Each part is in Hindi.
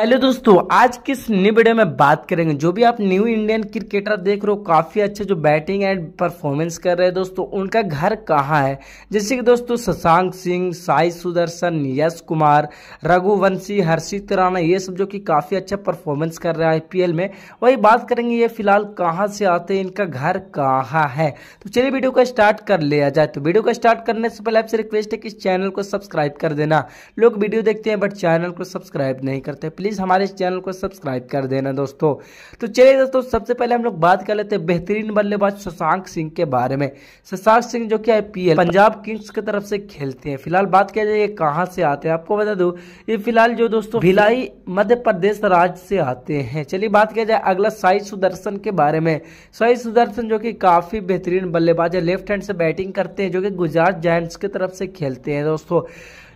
हेलो दोस्तों आज किस न्यू वीडियो में बात करेंगे जो भी आप न्यू इंडियन क्रिकेटर देख रहे हो काफ़ी अच्छे जो बैटिंग एंड परफॉर्मेंस कर रहे हैं दोस्तों उनका घर कहाँ है जैसे कि दोस्तों शशांक सिंह साई सुदर्शन यश कुमार रघुवंशी हर्षित राणा ये सब जो कि काफ़ी अच्छा परफॉर्मेंस कर रहे हैं आई में वही बात करेंगे ये फिलहाल कहाँ से आते हैं इनका घर कहाँ है तो चलिए वीडियो को स्टार्ट कर लिया जाए तो वीडियो को स्टार्ट करने से पहले आपसे रिक्वेस्ट है कि चैनल को सब्सक्राइब कर देना लोग वीडियो देखते हैं बट चैनल को सब्सक्राइब नहीं करते प्लीज प्लीज़ हमारे चैनल को सब्सक्राइब कर देना दोस्तों तो चलिए दोस्तों सबसे पहले हम लोग बात कर लेते हैं बेहतरीन बल्लेबाज शशांक सिंह के बारे में शशांक सिंह जो कि आई पंजाब किंग्स की तरफ से खेलते हैं फिलहाल बात किया जाए ये कहाँ से आते हैं आपको बता दूँ ये फिलहाल जो दोस्तों भिलाई मध्य प्रदेश राज्य से आते हैं चलिए बात किया जाए अगला साई सुदर्शन के बारे में साई सुदर्शन जो कि काफ़ी बेहतरीन बल्लेबाज है लेफ्ट हैंड से बैटिंग करते हैं जो कि गुजरात जैंट्स की तरफ से खेलते हैं दोस्तों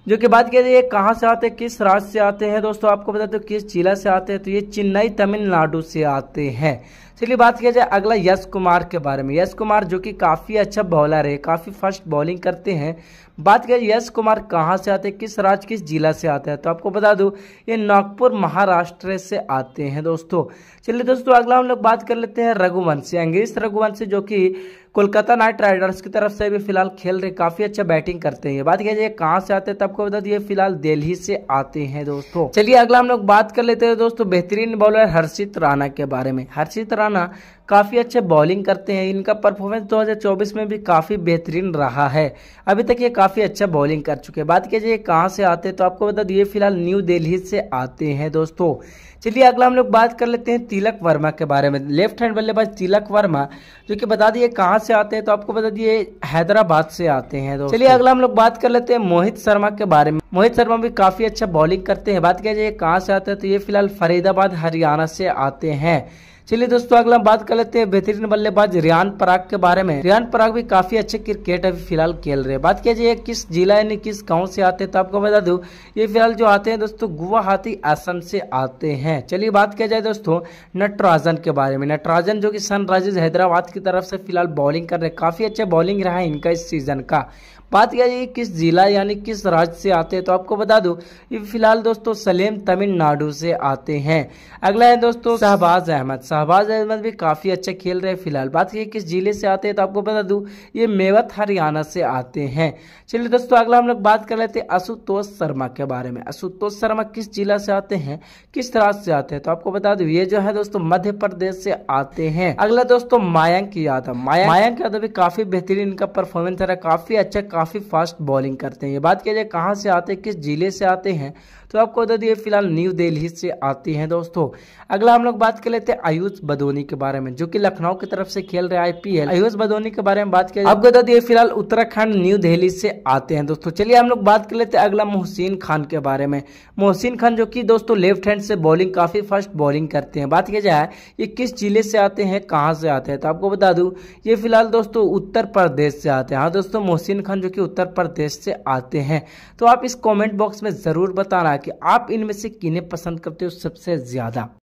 जो कि बात जाए ये कहाँ से आते हैं किस राज्य से आते हैं दोस्तों आपको बता दो तो किस जिला से आते हैं तो ये चेन्नई तमिलनाडु से आते हैं चलिए बात किया जाए अगला यश कुमार के बारे में यश कुमार जो कि काफ़ी अच्छा बॉलर है काफ़ी फर्स्ट बॉलिंग करते हैं बात जाए यश कुमार कहाँ से आते हैं किस राज्य किस जिला से आते हैं तो आपको बता दूँ ये नागपुर महाराष्ट्र से आते हैं दोस्तों चलिए दोस्तों अगला हम लोग बात कर लेते हैं रघुवंशी अंग्रेज रघुवंशी जो कि कोलकाता नाइट राइडर्स की तरफ से भी फिलहाल खेल रहे काफ़ी अच्छा बैटिंग करते हैं बात किया जाए कहाँ से आते हैं तो आपको बता दिए फिलहाल दिल्ली से आते हैं दोस्तों चलिए अगला हम लोग बात कर लेते हैं दोस्तों बेहतरीन बॉलर हर्षित राणा के बारे में हर्षित राणा काफ़ी अच्छे बॉलिंग करते हैं इनका परफॉर्मेंस 2024 में भी काफ़ी बेहतरीन रहा है अभी तक ये काफ़ी अच्छा बॉलिंग कर चुके हैं बात कीजिए ये कहाँ से आते हैं तो आपको बता ये फिलहाल न्यू दिल्ली से आते हैं दोस्तों चलिए अगला हम लोग बात कर लेते हैं तिलक वर्मा के बारे में लेफ्ट हैंड बल्लेबाज तिलक वर्मा जो कि बता दिए कहाँ से आते हैं तो आपको बता दिए हैदराबाद से आते हैं दोस्तों चलिए अगला हम लोग बात कर लेते हैं मोहित शर्मा के बारे में मोहित शर्मा भी काफ़ी अच्छा बॉलिंग करते हैं बात किया जाए कहाँ से आते हैं तो ये फिलहाल फरीदाबाद हरियाणा से आते हैं चलिए दोस्तों अगला बात कर लेते हैं बेहतरीन बल्लेबाज रियान पराग के बारे में रियान पराग भी काफी अच्छे क्रिकेट अभी फिलहाल खेल रहे हैं बात किया जाए किस जिला यानी किस गाँव से आते हैं तो आपको बता दू ये फिलहाल जो आते हैं दोस्तों गुवाहाटी असम से आते हैं चलिए बात किया जाए दोस्तों नटराजन के बारे में नटराजन जो की सनराइजर्स हैदराबाद की तरफ से फिलहाल बॉलिंग कर रहे हैं काफी अच्छा बॉलिंग रहा है इनका इस सीजन का बात किया जाए किस जिला यानी किस राज्य से आते हैं तो आपको बता दूं ये फिलहाल दोस्तों सलेम तमिलनाडु से आते हैं अगला है दोस्तों शहबाज अहमद शहबाज अहमद भी काफ़ी अच्छा खेल रहे हैं फिलहाल बात करिए किस जिले से आते हैं तो आपको बता दूँ ये मेवत हरियाणा से आते हैं चलिए दोस्तों अगला हम लोग बात कर लेते हैं आशुतोष शर्मा के बारे में आशुतोष शर्मा किस जिला से आते हैं किस राज्य से आते हैं तो आपको बता दूँ ये जो है दोस्तों मध्य प्रदेश से आते हैं अगला दोस्तों मायांक यादव मायांक यादव भी काफ़ी बेहतरीन इनका परफॉर्मेंस रहा काफ़ी अच्छा काफ़ी फास्ट बॉलिंग करते हैं ये बात किया जाए कहाँ से आते हैं किस जिले से आते हैं तो आपको बता दिए फिलहाल न्यू दिल्ली से आती हैं दोस्तों अगला हम लोग बात कर लेते हैं आयुष बदोनी के बारे में जो कि लखनऊ की तरफ से खेल रहे आईपीएल आयुष बदोनी के बारे में बात करें आपको बता दिए फिलहाल उत्तराखंड न्यू दिल्ली से आते हैं दोस्तों चलिए हम लोग बात कर लेते हैं अगला मोहसिन खान के बारे में मोहसिन खान जो की दोस्तों लेफ्ट हैंड से बॉलिंग काफी फास्ट बॉलिंग करते हैं बात किया जाए ये किस जिले से आते हैं कहाँ से आते हैं तो आपको बता दू ये फिलहाल दोस्तों उत्तर प्रदेश से आते हैं हाँ दोस्तों मोहसिन खान जो कि उत्तर प्रदेश से आते हैं तो आप इस कॉमेंट बॉक्स में जरूर बताना कि आप इनमें से किन्हें पसंद करते हो सबसे ज़्यादा